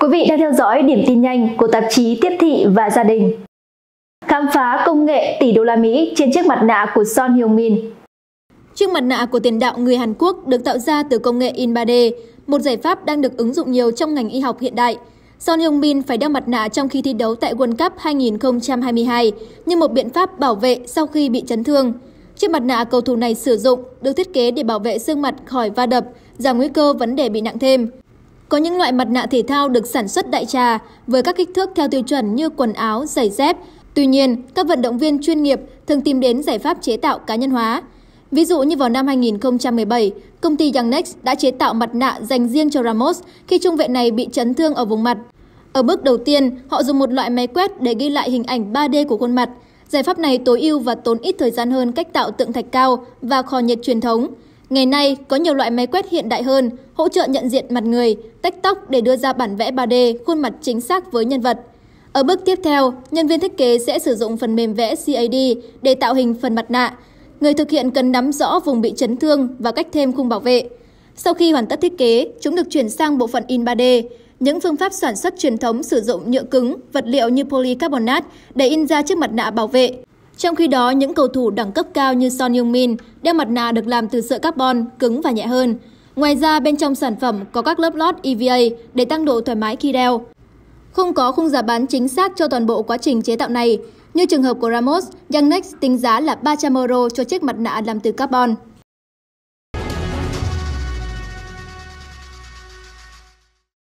Quý vị đang theo dõi điểm tin nhanh của tạp chí Tiếp thị và Gia đình. Khám phá công nghệ tỷ đô la Mỹ trên chiếc mặt nạ của Son heung Min. Chiếc mặt nạ của tiền đạo người Hàn Quốc được tạo ra từ công nghệ in 3D, một giải pháp đang được ứng dụng nhiều trong ngành y học hiện đại. Son heung Min phải đeo mặt nạ trong khi thi đấu tại World Cup 2022 như một biện pháp bảo vệ sau khi bị chấn thương. Chiếc mặt nạ cầu thủ này sử dụng được thiết kế để bảo vệ xương mặt khỏi va đập, giảm nguy cơ vấn đề bị nặng thêm. Có những loại mặt nạ thể thao được sản xuất đại trà với các kích thước theo tiêu chuẩn như quần áo, giày dép. Tuy nhiên, các vận động viên chuyên nghiệp thường tìm đến giải pháp chế tạo cá nhân hóa. Ví dụ như vào năm 2017, công ty Youngnex đã chế tạo mặt nạ dành riêng cho Ramos khi trung vệ này bị chấn thương ở vùng mặt. Ở bước đầu tiên, họ dùng một loại máy quét để ghi lại hình ảnh 3D của khuôn mặt. Giải pháp này tối ưu và tốn ít thời gian hơn cách tạo tượng thạch cao và kho nhiệt truyền thống. Ngày nay, có nhiều loại máy quét hiện đại hơn, hỗ trợ nhận diện mặt người, tách tóc để đưa ra bản vẽ 3D, khuôn mặt chính xác với nhân vật. Ở bước tiếp theo, nhân viên thiết kế sẽ sử dụng phần mềm vẽ CAD để tạo hình phần mặt nạ. Người thực hiện cần nắm rõ vùng bị chấn thương và cách thêm khung bảo vệ. Sau khi hoàn tất thiết kế, chúng được chuyển sang bộ phận in 3D. Những phương pháp sản xuất truyền thống sử dụng nhựa cứng, vật liệu như polycarbonate để in ra chiếc mặt nạ bảo vệ trong khi đó, những cầu thủ đẳng cấp cao như Son Heung-min đeo mặt nạ được làm từ sợi carbon, cứng và nhẹ hơn. Ngoài ra, bên trong sản phẩm có các lớp lót EVA để tăng độ thoải mái khi đeo. Không có khung giá bán chính xác cho toàn bộ quá trình chế tạo này, như trường hợp của Ramos, Youngnex tính giá là 300 euro cho chiếc mặt nạ làm từ carbon.